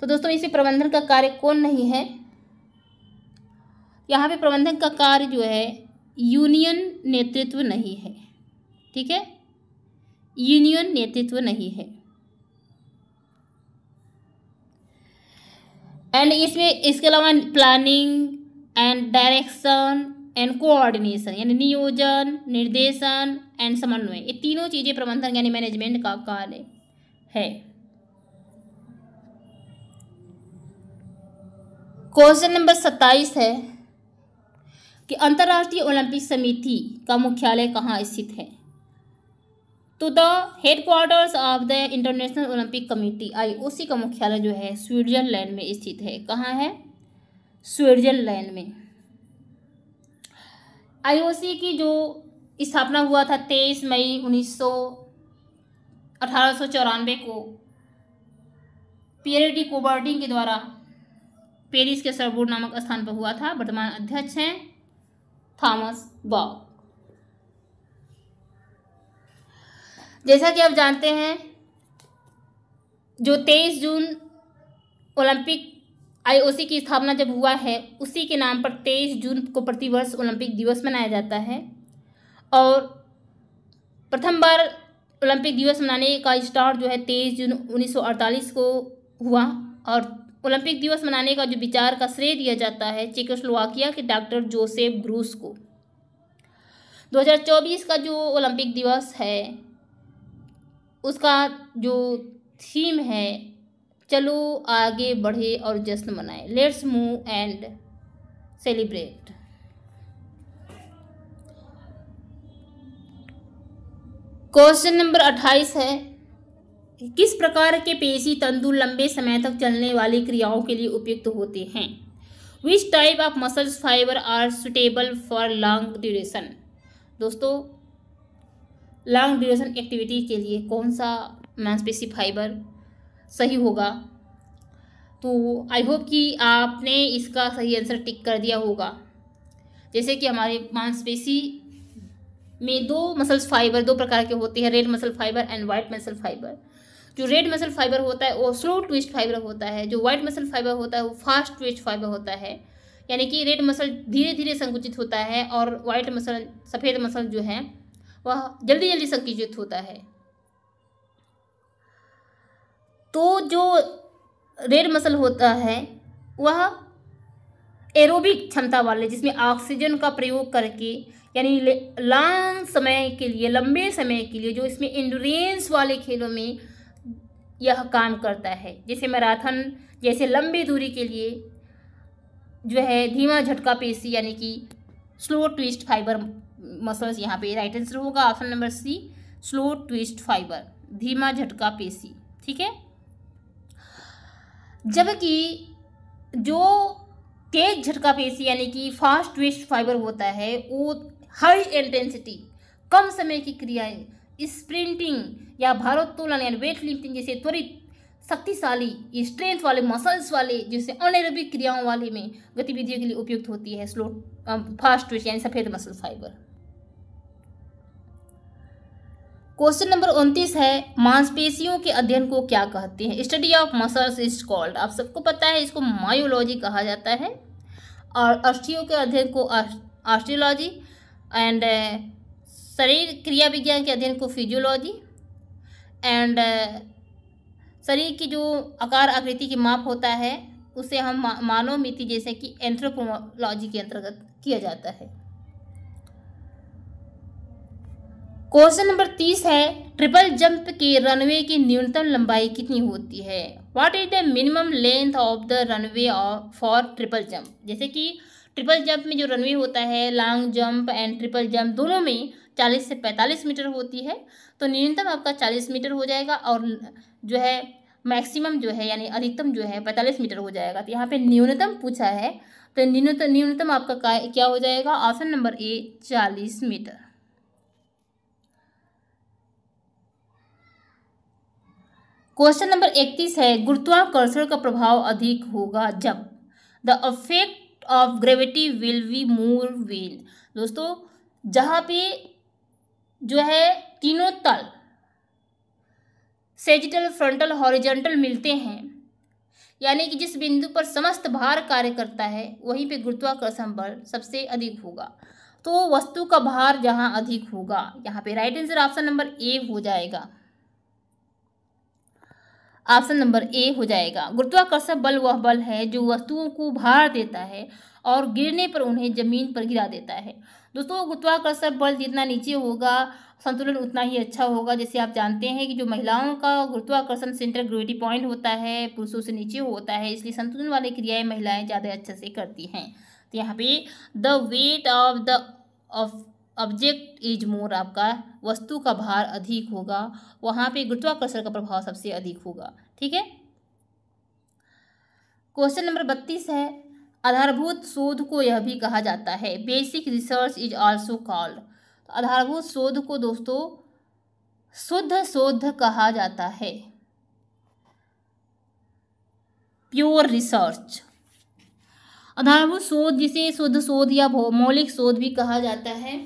तो दोस्तों इसे प्रबंधन का कार्य कौन नहीं है यहाँ पे प्रबंधन का कार्य जो है यूनियन नेतृत्व नहीं है ठीक है यूनियन नेतृत्व नहीं है एंड इसमें इसके अलावा planning and direction and coordination यानी नियोजन निर्देशन एंड समन्वय ये तीनों चीज़ें प्रबंधन यानी मैनेजमेंट का कार्य है क्वेश्चन नंबर सत्ताईस है कि अंतर्राष्ट्रीय ओलंपिक समिति का मुख्यालय कहाँ स्थित है तो the quarters of the International Olympic Committee I O C का मुख्यालय जो है स्विट्जरलैंड में स्थित है कहाँ है स्विट्जरलैंड में आईओसी की जो स्थापना हुआ था तेईस मई उन्नीस सौ अठारह सौ चौरानवे को पियरेटी कोबार्टिंग के द्वारा पेरिस के सरबोर्ड नामक स्थान पर हुआ था वर्तमान अध्यक्ष हैं थॉमस बॉ जैसा कि आप जानते हैं जो तेईस जून ओलंपिक आईओसी की स्थापना जब हुआ है उसी के नाम पर तेईस जून को प्रतिवर्ष ओलंपिक दिवस मनाया जाता है और प्रथम बार ओलंपिक दिवस मनाने का स्टार्ट जो है तेईस जून 1948 को हुआ और ओलंपिक दिवस मनाने का जो विचार का श्रेय दिया जाता है चेकोस्लोवाकिया के डॉक्टर जोसेफ ब्रूस को 2024 का जो ओलंपिक दिवस है उसका जो थीम है चलो आगे बढ़े और जश्न मनाएं let's move and celebrate question number अट्ठाईस है किस प्रकार के पेशी तंदु लंबे समय तक चलने वाली क्रियाओं के लिए उपयुक्त होते हैं which type of muscles fiber are suitable for long duration दोस्तों लॉन्ग ड्यूरेशन एक्टिविटी के लिए कौन सा मांसपेशी फाइबर सही होगा तो आई होप कि आपने इसका सही आंसर टिक कर दिया होगा जैसे कि हमारे मांसपेशी में दो मसल्स फाइबर दो प्रकार के होते हैं red muscle fiber and white muscle fiber जो रेड मसल फाइबर होता है वो स्लो ट्विस्ट फाइबर होता है जो वाइट मसल फाइबर होता है वो फास्ट ट्विस्ट फाइबर होता है यानी कि रेड मसल धीरे धीरे संकुचित होता है और वाइट मसल सफ़ेद मसल जो है वह जल्दी जल्दी संकुचित होता है तो जो रेड मसल होता है वह एरोबिक क्षमता वाले जिसमें ऑक्सीजन का प्रयोग करके यानी लॉन्ग समय के लिए लंबे समय के लिए जो इसमें इंडोरेंस वाले खेलों में यह काम करता है जैसे मैराथन जैसे लंबी दूरी के लिए जो है धीमा झटका पेशी यानी कि स्लो ट्विस्ट फाइबर मसल्स यहाँ पे राइट आंसर होगा option number C slow twitch fiber धीमा झटका पेशी ठीक है जबकि जो तेज झटका पेश यानी कि फास्ट वेस्ट फाइबर होता है वो हाई इंटेंसिटी कम समय की क्रियाएं स्प्रिंटिंग या भारोत्तोलन यानी वेट लिफ्टिंग जैसे त्वरित शक्तिशाली स्ट्रेंथ वाले मसल्स वाले जैसे अनएरोबिक क्रियाओं वाले में गतिविधियों के लिए उपयुक्त होती है स्लो फास्ट वेस्ट यानी सफ़ेद मसल फाइबर क्वेश्चन नंबर उनतीस है मांसपेशियों के अध्ययन को क्या कहते हैं study of muscles is called आप सबको पता है इसको मायोलॉजी कहा जाता है और अस्थियों के अध्ययन को ऑस्ट्रियोलॉजी एंड uh, शरीर क्रिया विज्ञान के अध्ययन को फिजियोलॉजी एंड uh, शरीर की जो आकार आकृति की माप होता है उसे हम मानव मिति जैसे कि एंथ्रोपोलॉजी के अंतर्गत किया जाता है क्वेश्चन नंबर तीस है ट्रिपल जंप के रनवे की न्यूनतम लंबाई कितनी होती है what is the minimum length of the runway for triple jump जैसे कि ट्रिपल जंप में जो रनवे होता है long jump and triple jump दोनों में चालीस से पैंतालीस मीटर होती है तो न्यूनतम आपका चालीस मीटर हो जाएगा और जो है मैक्सिमम जो है यानी अधिकतम जो है पैंतालीस मीटर हो जाएगा तो यहाँ पे न्यूनतम पूछा है तो न्यूनतम न्यूनतम आपका क्या हो जाएगा ऑप्शन नंबर ए चालीस मीटर क्वेश्चन नंबर इकतीस है गुरुत्वाकर्षण का प्रभाव अधिक होगा जब the effect of gravity will be more well दोस्तों जहाँ पे जो है तीनों तल सेजिटल फ्रंटल हॉरिजेंटल मिलते हैं यानी कि जिस बिंदु पर समस्त भार कार्य करता है वहीं पे गुरुत्वाकर्षण बल सबसे अधिक होगा तो वस्तु का भार जहाँ अधिक होगा यहाँ पे right answer option number A हो जाएगा ऑप्शन नंबर ए हो जाएगा गुरुत्वाकर्षण बल वह बल है जो वस्तुओं को भार देता है और गिरने पर उन्हें जमीन पर गिरा देता है दोस्तों गुरुत्वाकर्षण बल जितना नीचे होगा संतुलन उतना ही अच्छा होगा जैसे आप जानते हैं कि जो महिलाओं का गुरुत्वाकर्षण सेंटर ग्रेविटी पॉइंट होता है पुरुषों से नीचे होता है इसलिए संतुलन वाली क्रियाएँ महिलाएँ ज़्यादा अच्छे से करती हैं तो यहाँ पे the weight of the of object is more आपका वस्तु का भार अधिक होगा वहाँ पे गुरुत्वाकर्षण का प्रभाव सबसे अधिक होगा ठीक है क्वेश्चन नंबर बत्तीस है आधारभूत शोध को यह भी कहा जाता है basic research is also called तो आधारभूत शोध को दोस्तों शुद्ध शोध कहा जाता है प्योर रिसर्च आधारभूत शोध जिसे शुद्ध शोध या मौलिक शोध भी कहा जाता है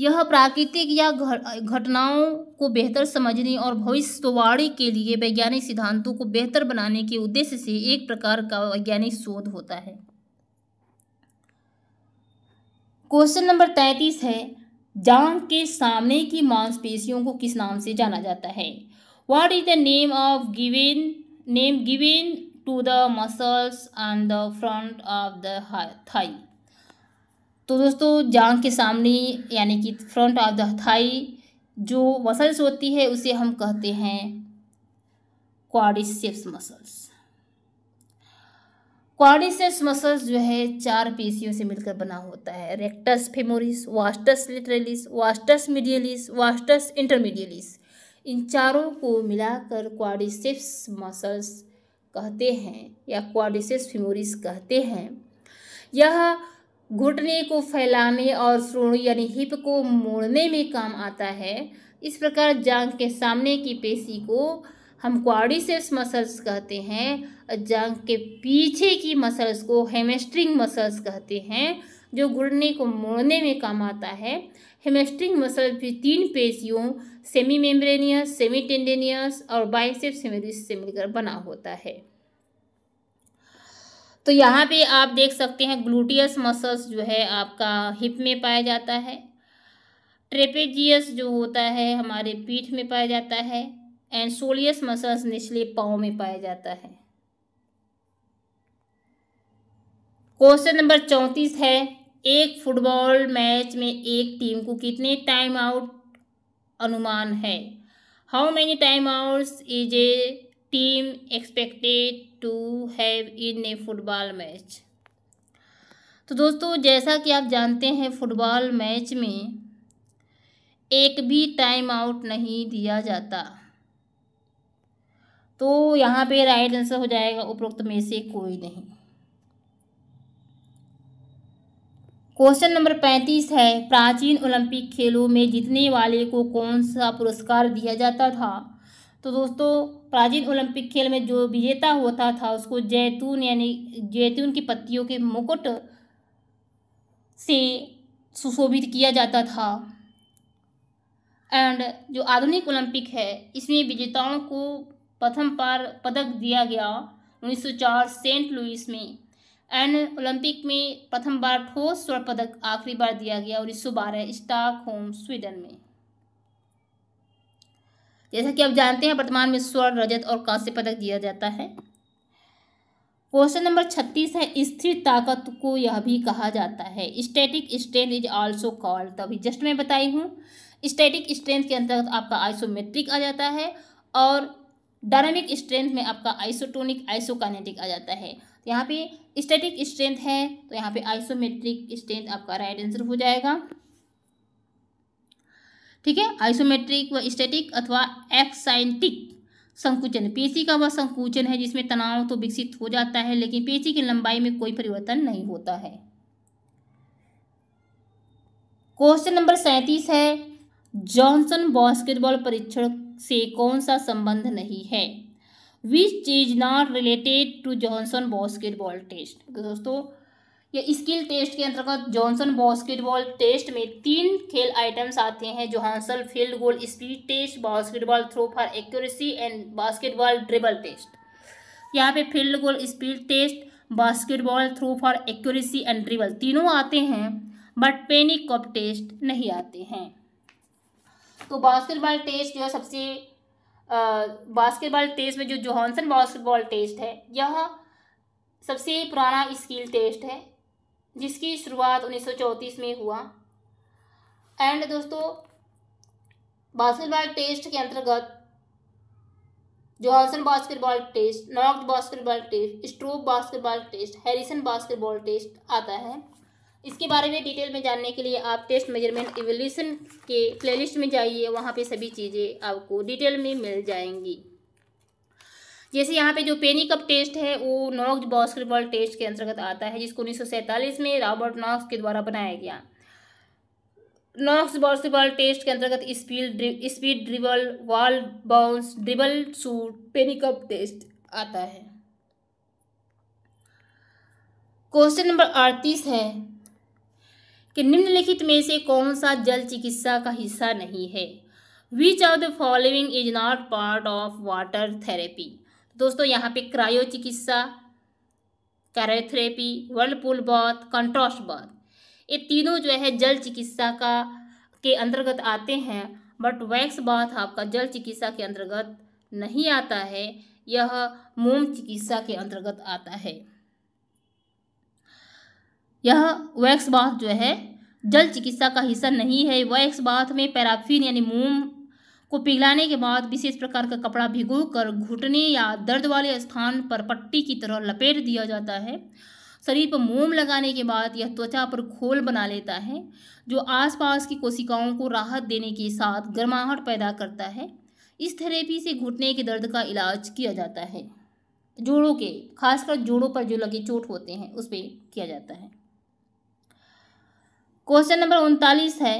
यह प्राकृतिक या घटनाओं को बेहतर समझने और भविष्यवाणी के लिए वैज्ञानिक सिद्धांतों को बेहतर बनाने के उद्देश्य से एक प्रकार का वैज्ञानिक शोध होता है क्वेश्चन नंबर तैतीस है जांग के सामने की मांसपेशियों को किस नाम से जाना जाता है what is the name of given name given to the muscles and the front of the thigh तो दोस्तों जांग के सामने यानी कि फ्रंट ऑफ द थाई जो मसल्स होती है उसे हम कहते हैं क्वाडिसेप्स मसल्स क्वाडिसेप्स मसल्स जो है चार पेशियों से मिलकर बना होता है rectus femoris vastus lateralis vastus medialis vastus intermedius इन चारों को मिलाकर क्वाडिसेप्स मसल्स कहते हैं या क्वाडिसेप्स फेमोरिस कहते हैं यह घुटने को फैलाने और श्रोण यानी हिप को मोड़ने में काम आता है इस प्रकार जांग के सामने की पेशी को हम क्वाडिसेप्स मसल्स कहते हैं जांग के पीछे की मसल्स को हेमेस्ट्रिंग मसल्स कहते हैं जो घुटने को मोड़ने में काम आता है हेमेस्ट्रिंग मसल भी तीन पेशियों सेमी मेम्ब्रेनियस सेमी टेंडेनियस और बाइसेप्स से मिलकर बना होता है तो यहाँ पे आप देख सकते हैं ग्लूटियस मसल्स जो है आपका हिप में पाया जाता है ट्रेपेजियस जो होता है हमारे पीठ में पाया जाता है एंड सोलियस मसल्स निचले पाँव में पाया जाता है क्वेश्चन नंबर चौंतीस है एक फुटबॉल मैच में एक टीम को कितने टाइम आउट अनुमान है how many time outs is a team expected to have in a football match तो दोस्तों जैसा कि आप जानते हैं फुटबॉल मैच में एक भी टाइम आउट नहीं दिया जाता तो यहाँ पे राइट आंसर हो जाएगा उपरोक्त में से कोई नहीं क्वेश्चन नंबर पैंतीस है प्राचीन ओलंपिक खेलों में जीतने वाले को कौन सा पुरस्कार दिया जाता था तो दोस्तों प्राचीन ओलंपिक खेल में जो विजेता होता था उसको जैतून यानी जैतून की पत्तियों के मुकुट से सुशोभित किया जाता था एंड जो आधुनिक ओलंपिक है इसमें विजेताओं को प्रथम पार पदक दिया गया 1904 सेंट लुइस में एंड ओलंपिक में प्रथम बार ठोस स्वर्ण पदक आखिरी बार दिया गया उन्नीस सौ बारह स्टॉकहोम स्वीडन में जैसा कि आप जानते हैं वर्तमान में स्वर्ण रजत और कांस्य पदक दिया जाता है क्वेश्चन नंबर छत्तीस है स्थिर ताकत को यह भी कहा जाता है static strength is also called तो अभी जस्ट मैं बताई हूँ स्टैटिक स्ट्रेंथ के अंतर्गत आपका आइसोमेट्रिक आ जाता है और डायनेमिक स्ट्रेंथ में आपका आइसोटोनिक आइसोकाइनेटिक आ जाता है तो यहाँ पे स्टैटिक स्ट्रेंथ है तो यहाँ पे आइसोमेट्रिक स्ट्रेंथ आपका राइट आंसर हो जाएगा ठीक है आइसोमेट्रिक व स्टैटिक अथवा एक्साइंटिक संकुचन पेशी का वह संकुचन है जिसमें तनाव तो विकसित हो जाता है लेकिन पेशी की लंबाई में कोई परिवर्तन नहीं होता है क्वेश्चन नंबर सैंतीस है जॉनसन बास्केटबॉल परीक्षण से कौन सा संबंध नहीं है which is not related to Johnson basketball test दोस्तों यह स्किल टेस्ट के अंतर्गत जॉनसन बास्केटबॉल टेस्ट में तीन खेल आइटम्स आते हैं Johnson field goal speed test basketball throw for accuracy and basketball dribble test यहाँ पे field goal speed test basketball throw for accuracy and dribble तीनों आते हैं बट पेनिक कप टेस्ट नहीं आते हैं तो बास्केटबॉल टेस्ट जो है सबसे बास्केटबॉल टेस्ट में जो जोहानसन बास्केटबॉल टेस्ट है यह सबसे पुराना स्किल टेस्ट है जिसकी शुरुआत 1934 में हुआ एंड दोस्तों बास्केटबॉल टेस्ट के अंतर्गत Johnson basketball test North basketball test Stroup basketball test Harrison basketball test आता है इसके बारे में डिटेल में जानने के लिए आप टेस्ट मेजरमेंट इवोल्यूशन के प्लेलिस्ट में जाइए वहाँ पे सभी चीज़ें आपको डिटेल में मिल जाएंगी जैसे यहाँ पे जो पेनी कप टेस्ट है वो नॉक्स बास्केटबॉल टेस्ट के अंतर्गत आता है जिसको उन्नीस में रॉबर्ट नॉक्स के द्वारा बनाया गया नॉक्स बास्केटबॉल टेस्ट के अंतर्गत speed speed dribble wall bounce dribble shoot penny cup test आता है क्वेश्चन नंबर अड़तीस है कि निम्नलिखित में से कौन सा जल चिकित्सा का हिस्सा नहीं है which of the following is not part of water therapy दोस्तों यहाँ पे क्रायो चिकित्सा cryotherapy whirlpool bath contrast bath ये तीनों जो है जल चिकित्सा का के अंतर्गत आते हैं बट वैक्स बॉथ आपका जल चिकित्सा के अंतर्गत नहीं आता है यह मोम चिकित्सा के अंतर्गत आता है यह वैक्स बाथ जो है जल चिकित्सा का हिस्सा नहीं है वैक्स बाथ में पैराफिन यानी मोम को पिघलाने के बाद विशेष प्रकार का कपड़ा भिगो कर घुटने या दर्द वाले स्थान पर पट्टी की तरह लपेट दिया जाता है शरीर पर मोम लगाने के बाद यह त्वचा पर खोल बना लेता है जो आसपास की कोशिकाओं को राहत देने के साथ गर्माहट पैदा करता है इस थेरेपी से घुटने के दर्द का इलाज किया जाता है जोड़ों के खासकर जोड़ों पर जो लगे चोट होते हैं उस पर किया जाता है क्वेश्चन नंबर उनतालीस है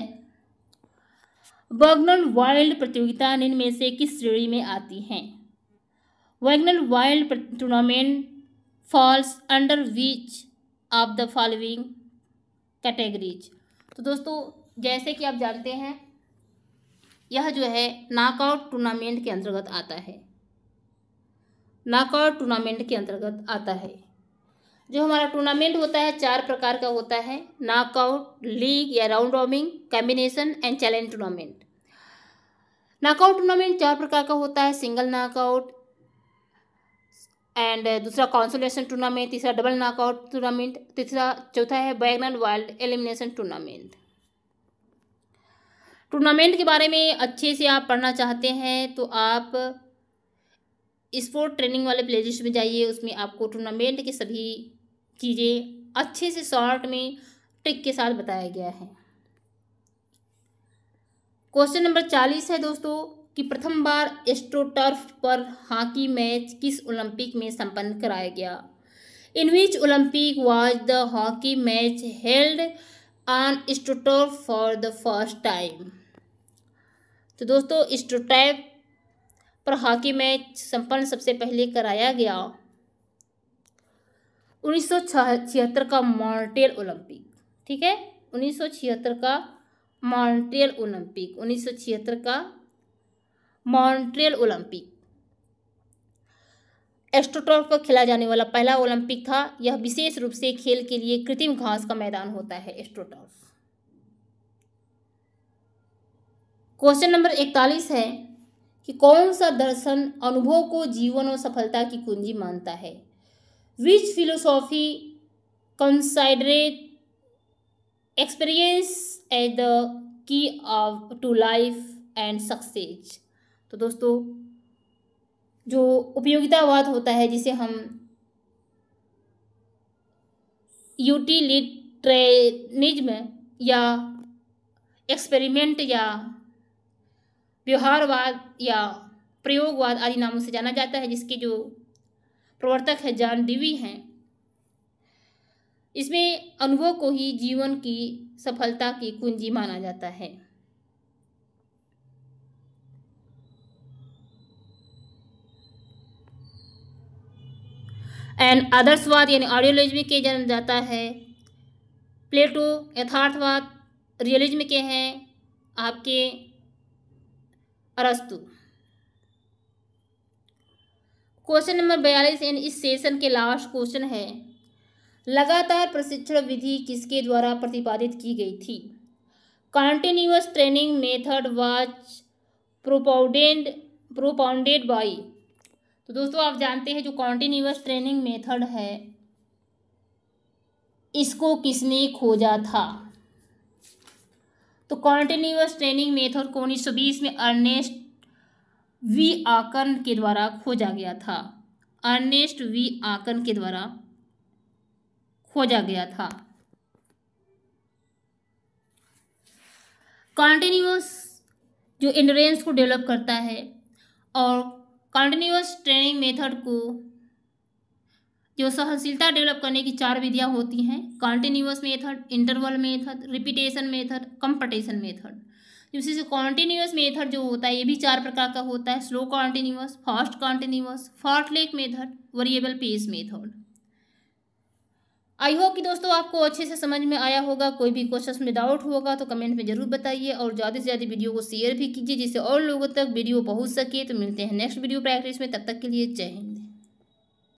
वैगनल वाइल्ड प्रतियोगिता निम्न से किस श्रेणी में आती हैं Bagnall Wild tournament falls under which of the following categories तो दोस्तों जैसे कि आप जानते हैं यह जो है नाकआउट टूर्नामेंट के अंतर्गत आता है नाकआउट टूर्नामेंट के अंतर्गत आता है जो हमारा टूर्नामेंट होता है चार प्रकार का होता है नाकआउट लीग या round robin combination and challenge tournament knockout tournament चार प्रकार का होता है सिंगल नाकआउट एंड दूसरा कॉन्सोलेशन टूर्नामेंट तीसरा डबल नाकआउट टूर्नामेंट तीसरा चौथा है Bagnall Wild elimination tournament tournament के बारे में अच्छे से आप पढ़ना चाहते हैं तो आप स्पोर्ट ट्रेनिंग वाले प्लेलिस्ट में जाइए उसमें आपको टूर्नामेंट के सभी चीज़ें अच्छे से शॉर्ट में ट्रिक के साथ बताया गया है क्वेश्चन नंबर चालीस है दोस्तों कि प्रथम बार एस्ट्रोटर्फ पर हॉकी मैच किस ओलंपिक में संपन्न कराया गया in which Olympic was the hockey match held on astroturf for the first time तो दोस्तों एस्ट्रोटर्फ पर हॉकी मैच संपन्न सबसे पहले कराया गया उन्नीस का मॉन्ट्रियल ओलंपिक ठीक है उन्नीस का मॉन्ट्रियल ओलंपिक उन्नीस का मॉन्ट्रियल ओलंपिक एस्ट्रोटॉल को खेला जाने वाला पहला ओलंपिक था यह विशेष रूप से खेल के लिए कृत्रिम घास का मैदान होता है एस्ट्रोटॉल क्वेश्चन नंबर इकतालीस है कि कौन सा दर्शन अनुभव को जीवन और सफलता की कुंजी मानता है which philosophy considerate experience as the key to life and success तो दोस्तों जो उपयोगितावाद होता है जिसे हम यूटिलिट्रेनिज्म या एक्सपेरिमेंट या व्यवहारवाद या प्रयोगवाद आदि नामों से जाना जाता है जिसके जो प्रवर्तक है जान दिवी हैं इसमें अनुभव को ही जीवन की सफलता की कुंजी माना जाता है एंड आदर्शवाद यानी आइडियोलॉजी के जाना जाता है प्लेटो यथार्थवाद रियलिज्म के हैं आपके अरस्तु क्वेश्चन नंबर बयालीस एंड इस सेशन के लास्ट क्वेश्चन है लगातार प्रशिक्षण विधि किसके द्वारा प्रतिपादित की गई थी continuous training method was propounded propounded by तो दोस्तों आप जानते हैं जो कॉन्टिन्यूस ट्रेनिंग मेथड है इसको किसने खोजा था तो कॉन्टिन्यूस ट्रेनिंग मेथड को उन्नीस में अर्नेस्ट वी आकर्ण के द्वारा खोजा गया था अर्नेस्ट वी आकर्ण के द्वारा खोजा गया था कॉन्टिन्यूस जो इंडोरेंस को डेवलप करता है और कॉन्टिन्यूस ट्रेनिंग मेथड को जो सहनशीलता डेवलप करने की चार विधियां होती हैं continuous method interval method repetition method competition method जैसे से कॉन्टीन्यूस मेथड जो होता है ये भी चार प्रकार का होता है slow continuous fast continuous fartlek method variable pace method I hope कि दोस्तों आपको अच्छे से समझ में आया होगा कोई भी क्वेश्चन में डाउट होगा तो कमेंट में जरूर बताइए और ज़्यादा से ज़्यादा वीडियो को शेयर भी कीजिए जिससे और लोगों तक वीडियो पहुँच सके तो मिलते हैं नेक्स्ट वीडियो प्रैक्टिस में तब तक के लिए जय हिंद